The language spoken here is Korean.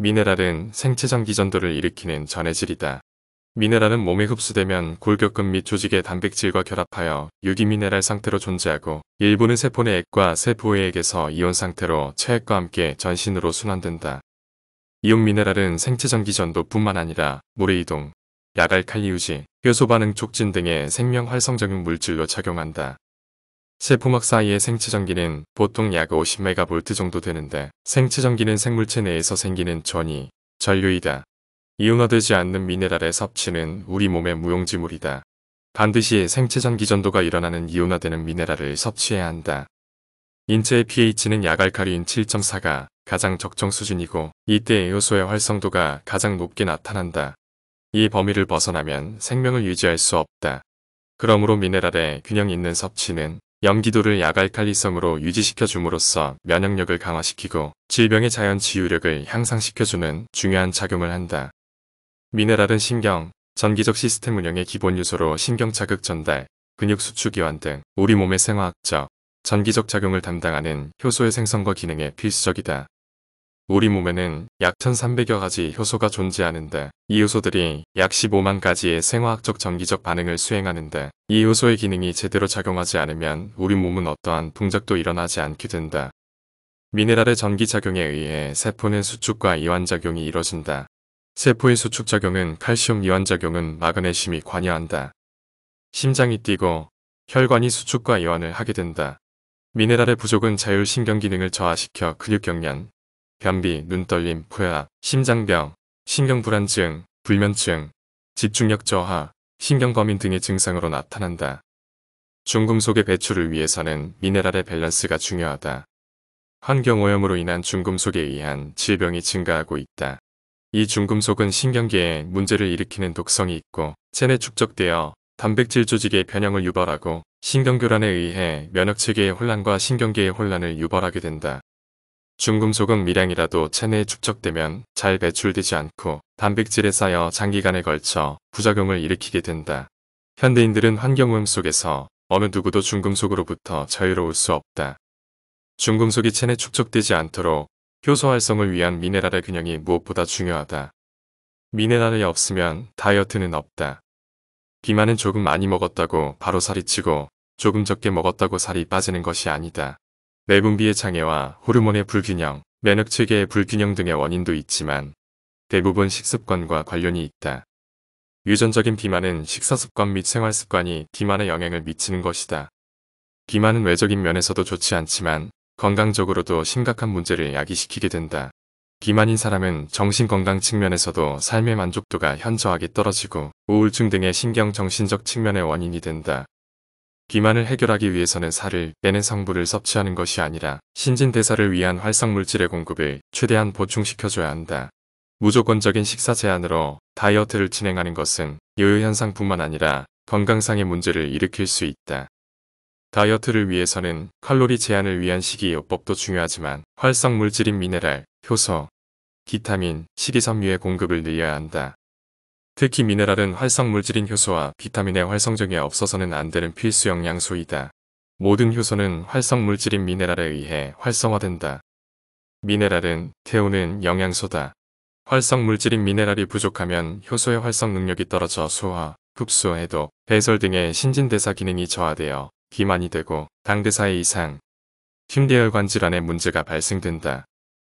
미네랄은 생체장기 전도를 일으키는 전해질이다. 미네랄은 몸에 흡수되면 골격근 및 조직의 단백질과 결합하여 유기미네랄 상태로 존재하고 일부는 세포 내 액과 세포외액에서 이온 상태로 체액과 함께 전신으로 순환된다. 이온 미네랄은 생체장기 전도뿐만 아니라 물의 이동, 약알 칼리우지, 효소 반응 촉진 등의 생명 활성적인 물질로 작용한다. 세포막 사이의 생체전기는 보통 약 50메가볼트 정도 되는데 생체전기는 생물체 내에서 생기는 전이, 전류이다. 이온화되지 않는 미네랄의 섭취는 우리 몸의 무용지물이다. 반드시 생체전기 전도가 일어나는 이온화되는 미네랄을 섭취해야 한다. 인체의 pH는 약알칼리인 7.4가 가장 적정 수준이고 이때 에 요소의 활성도가 가장 높게 나타난다. 이 범위를 벗어나면 생명을 유지할 수 없다. 그러므로 미네랄의 균형 있는 섭취는 염기도를 약알칼리성으로 유지시켜줌으로써 면역력을 강화시키고 질병의 자연 지유력을 향상시켜주는 중요한 작용을 한다. 미네랄은 신경, 전기적 시스템 운영의 기본 요소로 신경 자극 전달, 근육 수축 기완 등 우리 몸의 생화학적, 전기적 작용을 담당하는 효소의 생성과 기능에 필수적이다. 우리 몸에는 약 1300여 가지 효소가 존재하는데 이 효소들이 약 15만 가지의 생화학적 전기적 반응을 수행하는데 이 효소의 기능이 제대로 작용하지 않으면 우리 몸은 어떠한 동작도 일어나지 않게 된다. 미네랄의 전기작용에 의해 세포는 수축과 이완작용이 이뤄진다. 세포의 수축작용은 칼슘 이완작용은 마그네슘이 관여한다. 심장이 뛰고 혈관이 수축과 이완을 하게 된다. 미네랄의 부족은 자율신경 기능을 저하시켜 근육 경련, 변비, 눈떨림, 포화, 심장병, 신경불안증, 불면증, 집중력 저하, 신경과민 등의 증상으로 나타난다. 중금속의 배출을 위해서는 미네랄의 밸런스가 중요하다. 환경오염으로 인한 중금속에 의한 질병이 증가하고 있다. 이 중금속은 신경계에 문제를 일으키는 독성이 있고 체내 축적되어 단백질 조직의 변형을 유발하고 신경교란에 의해 면역체계의 혼란과 신경계의 혼란을 유발하게 된다. 중금속은 미량이라도 체내에 축적되면 잘 배출되지 않고 단백질에 쌓여 장기간에 걸쳐 부작용을 일으키게 된다. 현대인들은 환경오염 속에서 어느 누구도 중금속으로부터 자유로울 수 없다. 중금속이 체내 축적되지 않도록 효소 활성을 위한 미네랄의 균형이 무엇보다 중요하다. 미네랄이 없으면 다이어트는 없다. 비만은 조금 많이 먹었다고 바로 살이 찌고 조금 적게 먹었다고 살이 빠지는 것이 아니다. 내분비의 장애와 호르몬의 불균형, 면역체계의 불균형 등의 원인도 있지만 대부분 식습관과 관련이 있다. 유전적인 비만은 식사습관 및 생활습관이 비만에 영향을 미치는 것이다. 비만은 외적인 면에서도 좋지 않지만 건강적으로도 심각한 문제를 야기시키게 된다. 비만인 사람은 정신건강 측면에서도 삶의 만족도가 현저하게 떨어지고 우울증 등의 신경정신적 측면의 원인이 된다. 비만을 해결하기 위해서는 살을 빼는 성분을 섭취하는 것이 아니라 신진대사를 위한 활성물질의 공급을 최대한 보충시켜줘야 한다. 무조건적인 식사 제한으로 다이어트를 진행하는 것은 요요현상뿐만 아니라 건강상의 문제를 일으킬 수 있다. 다이어트를 위해서는 칼로리 제한을 위한 식이요법도 중요하지만 활성물질인 미네랄, 효소, 비타민, 식이섬유의 공급을 늘려야 한다. 특히 미네랄은 활성물질인 효소와 비타민의 활성적에 없어서는 안 되는 필수 영양소이다. 모든 효소는 활성물질인 미네랄에 의해 활성화된다. 미네랄은 태우는 영양소다. 활성물질인 미네랄이 부족하면 효소의 활성 능력이 떨어져 소화, 흡수, 해도 배설 등의 신진대사 기능이 저하되어 비만이 되고 당대사의 이상, 심대혈관 질환의 문제가 발생된다.